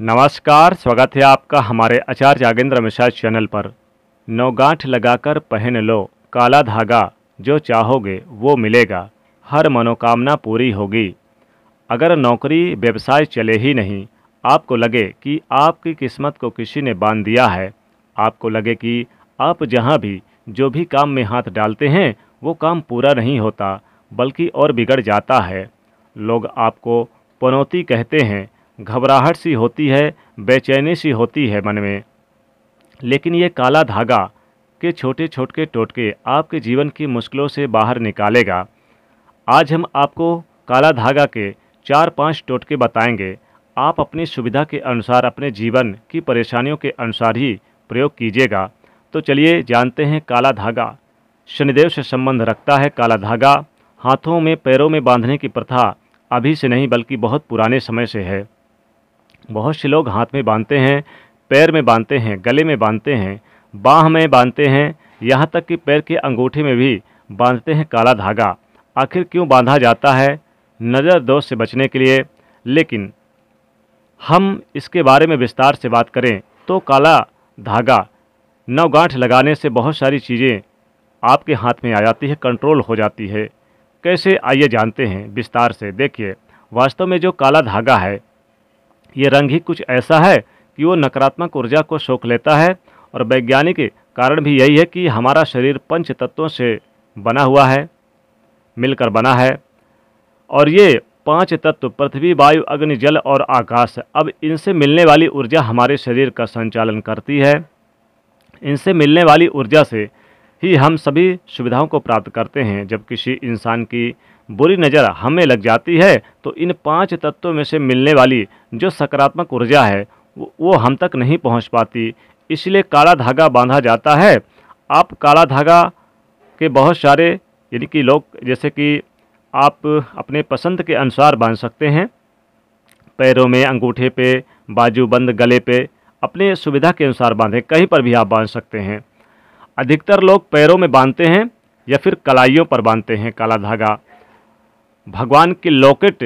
नमस्कार स्वागत है आपका हमारे आचार्य जागेंद्र मिश्रा चैनल पर नौगांठ लगाकर पहन लो काला धागा जो चाहोगे वो मिलेगा हर मनोकामना पूरी होगी अगर नौकरी व्यवसाय चले ही नहीं आपको लगे कि आपकी किस्मत को किसी ने बांध दिया है आपको लगे कि आप जहाँ भी जो भी काम में हाथ डालते हैं वो काम पूरा नहीं होता बल्कि और बिगड़ जाता है लोग आपको पनौती कहते हैं घबराहट सी होती है बेचैनी सी होती है मन में लेकिन ये काला धागा के छोटे छोटे टोटके आपके जीवन की मुश्किलों से बाहर निकालेगा आज हम आपको काला धागा के चार पांच टोटके बताएंगे आप अपनी सुविधा के अनुसार अपने जीवन की परेशानियों के अनुसार ही प्रयोग कीजिएगा तो चलिए जानते हैं काला धागा शनिदेव से संबंध रखता है काला धागा हाथों में पैरों में बांधने की प्रथा अभी से नहीं बल्कि बहुत पुराने समय से है बहुत से लोग हाथ में बांधते हैं पैर में बांधते हैं गले में बांधते हैं बाह में बांधते हैं यहाँ तक कि पैर के अंगूठे में भी बांधते हैं काला धागा आखिर क्यों बांधा जाता है नज़र दोष से बचने के लिए लेकिन हम इसके बारे में विस्तार से बात करें तो काला धागा नवगांठ लगाने से बहुत सारी चीज़ें आपके हाथ में आ जाती है कंट्रोल हो जाती है कैसे आइए जानते हैं विस्तार से देखिए वास्तव में जो काला धागा है ये रंग ही कुछ ऐसा है कि वो नकारात्मक ऊर्जा को सोख लेता है और वैज्ञानिक कारण भी यही है कि हमारा शरीर पंच तत्वों से बना हुआ है मिलकर बना है और ये पांच तत्व पृथ्वी वायु अग्नि जल और आकाश अब इनसे मिलने वाली ऊर्जा हमारे शरीर का संचालन करती है इनसे मिलने वाली ऊर्जा से ही हम सभी सुविधाओं को प्राप्त करते हैं जब किसी इंसान की बुरी नज़र हमें लग जाती है तो इन पांच तत्वों में से मिलने वाली जो सकारात्मक ऊर्जा है वो हम तक नहीं पहुंच पाती इसलिए काला धागा बांधा जाता है आप काला धागा के बहुत सारे यानी कि लोग जैसे कि आप अपने पसंद के अनुसार बांध सकते हैं पैरों में अंगूठे पे बाजू बंद गले पे अपने सुविधा के अनुसार बांधें कहीं पर भी आप बांध सकते हैं अधिकतर लोग पैरों में बांधते हैं या फिर कलाइयों पर बांधते हैं काला धागा भगवान के लॉकेट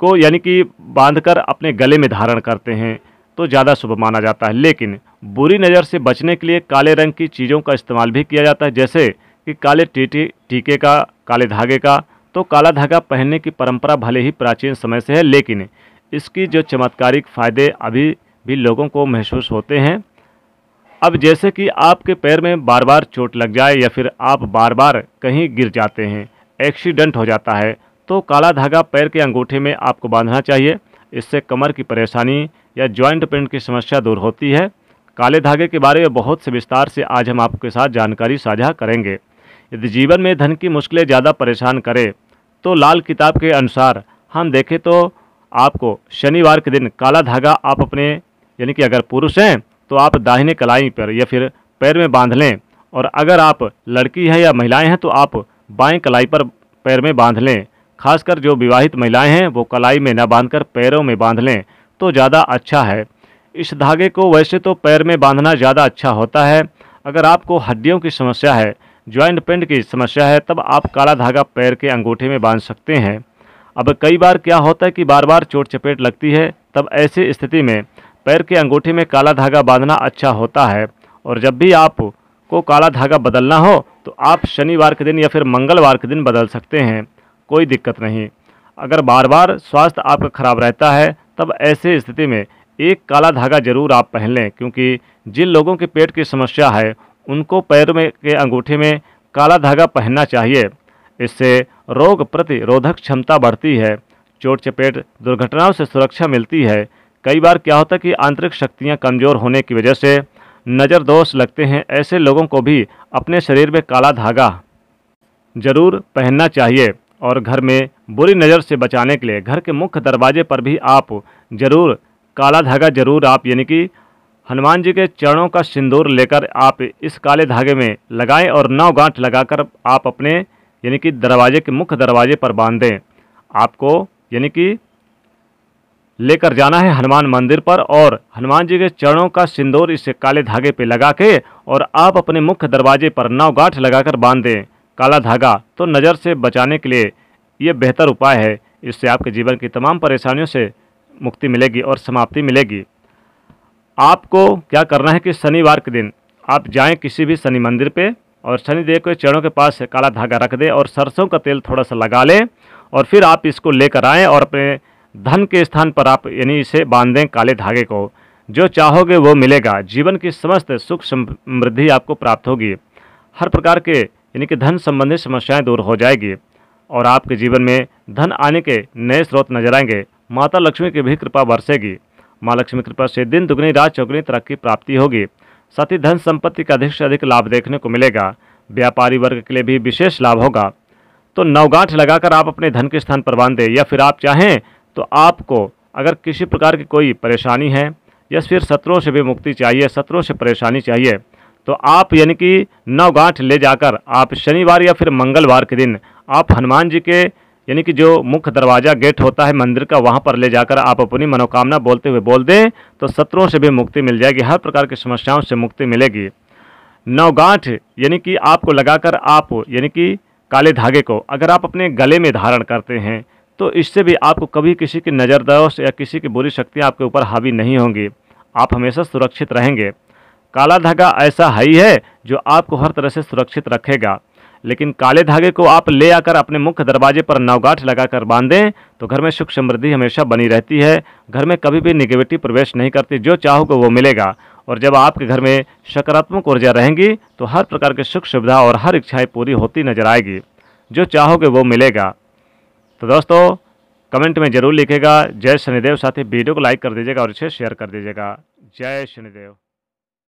को यानी कि बांधकर अपने गले में धारण करते हैं तो ज़्यादा शुभ माना जाता है लेकिन बुरी नज़र से बचने के लिए काले रंग की चीज़ों का इस्तेमाल भी किया जाता है जैसे कि काले टीटी टीके का काले धागे का तो काला धागा पहनने की परंपरा भले ही प्राचीन समय से है लेकिन इसकी जो चमत्कारिक फ़ायदे अभी भी लोगों को महसूस होते हैं अब जैसे कि आपके पैर में बार बार चोट लग जाए या फिर आप बार बार कहीं गिर जाते हैं एक्सीडेंट हो जाता है तो काला धागा पैर के अंगूठे में आपको बांधना चाहिए इससे कमर की परेशानी या जॉइंट पेंट की समस्या दूर होती है काले धागे के बारे में बहुत से विस्तार से आज हम आपके साथ जानकारी साझा करेंगे यदि जीवन में धन की मुश्किलें ज़्यादा परेशान करें तो लाल किताब के अनुसार हम देखें तो आपको शनिवार के दिन काला धागा आप अपने यानी कि अगर पुरुष हैं तो आप दाहिने कलाई पर या फिर पैर में बांध लें और अगर आप लड़की हैं या महिलाएं हैं तो आप बाएं कलाई पर पैर में बांध लें खासकर जो विवाहित महिलाएं हैं वो कलाई में न बांधकर पैरों में बांध लें तो ज़्यादा अच्छा है इस धागे को वैसे तो पैर में बांधना ज़्यादा अच्छा होता है अगर आपको हड्डियों की समस्या है ज्वाइंट पेंट की समस्या है तब आप काला धागा पैर के अंगूठे में बांध सकते हैं अब कई बार क्या होता है कि बार बार चोट चपेट लगती है तब ऐसी स्थिति में पैर की अंगूठी में काला धागा बांधना अच्छा होता है और जब भी आप को काला धागा बदलना हो तो आप शनिवार के दिन या फिर मंगलवार के दिन बदल सकते हैं कोई दिक्कत नहीं अगर बार बार स्वास्थ्य आपका खराब रहता है तब ऐसे स्थिति में एक काला धागा जरूर आप पहन लें क्योंकि जिन लोगों के पेट की समस्या है उनको पैर में के अंगूठे में काला धागा पहनना चाहिए इससे रोग प्रतिरोधक क्षमता बढ़ती है चोट चपेट दुर्घटनाओं से सुरक्षा मिलती है कई बार क्या होता है कि आंतरिक शक्तियाँ कमज़ोर होने की वजह से नज़र दोष लगते हैं ऐसे लोगों को भी अपने शरीर में काला धागा ज़रूर पहनना चाहिए और घर में बुरी नज़र से बचाने के लिए घर के मुख्य दरवाजे पर भी आप ज़रूर काला धागा ज़रूर आप यानी कि हनुमान जी के चरणों का सिंदूर लेकर आप इस काले धागे में लगाएं और नौ गांठ लगाकर आप अपने यानी कि दरवाजे के मुख्य दरवाजे पर बांध दें आपको यानी कि लेकर जाना है हनुमान मंदिर पर और हनुमान जी के चरणों का सिंदूर इसे काले धागे पे लगा के और आप अपने मुख्य दरवाजे पर नौ गांठ लगाकर बांध दें काला धागा तो नज़र से बचाने के लिए ये बेहतर उपाय है इससे आपके जीवन की तमाम परेशानियों से मुक्ति मिलेगी और समाप्ति मिलेगी आपको क्या करना है कि शनिवार के दिन आप जाएं किसी भी शनि मंदिर पे और शनिदेव के चरणों के पास काला धागा रख दें और सरसों का तेल थोड़ा सा लगा लें और फिर आप इसको लेकर आएँ और अपने धन के स्थान पर आप यानी इसे बांध दें काले धागे को जो चाहोगे वो मिलेगा जीवन की समस्त सुख समृद्धि आपको प्राप्त होगी हर प्रकार के यानी कि धन संबंधित समस्याएं दूर हो जाएगी और आपके जीवन में धन आने के नए स्रोत नजर आएंगे माता लक्ष्मी की भी कृपा बरसेगी माँ लक्ष्मी कृपा से दिन दुगनी रात चौगनी तरक्की प्राप्ति होगी साथ ही धन संपत्ति का अधिक से अधिक लाभ देखने को मिलेगा व्यापारी वर्ग के लिए भी विशेष लाभ होगा तो नवगांठ लगाकर आप अपने धन के स्थान पर बांधें या फिर आप चाहें तो आपको अगर किसी प्रकार की कोई परेशानी है या फिर सत्रों से भी मुक्ति चाहिए सत्रों से परेशानी चाहिए तो आप यानी कि नवगांठ ले जाकर आप शनिवार या फिर मंगलवार के दिन आप हनुमान जी के यानी कि जो मुख्य दरवाज़ा गेट होता है मंदिर का वहाँ पर ले जाकर आप अपनी मनोकामना बोलते हुए बोल दें तो सत्रों से भी मुक्ति मिल जाएगी हर प्रकार की समस्याओं से मुक्ति मिलेगी नवगांठ यानी कि आपको लगाकर आप यानी कि काले धागे को अगर आप अपने गले में धारण करते हैं तो इससे भी आपको कभी किसी की नज़रदोश या किसी की बुरी शक्तियाँ आपके ऊपर हावी नहीं होंगी आप हमेशा सुरक्षित रहेंगे काला धागा ऐसा हाई है जो आपको हर तरह से सुरक्षित रखेगा लेकिन काले धागे को आप ले आकर अपने मुख्य दरवाजे पर नवगाठ लगाकर कर बांधें तो घर में सुख समृद्धि हमेशा बनी रहती है घर में कभी भी निगेटिव प्रवेश नहीं करती जो चाहोगे वो मिलेगा और जब आपके घर में सकारात्मक ऊर्जा रहेंगी तो हर प्रकार की सुख सुविधा और हर इच्छाएँ पूरी होती नजर आएगी जो चाहोगे वो मिलेगा तो दोस्तों कमेंट में ज़रूर लिखेगा जय शनिदेव साथ ही वीडियो को लाइक कर दीजिएगा और इसे शेयर कर दीजिएगा जय शनिदेव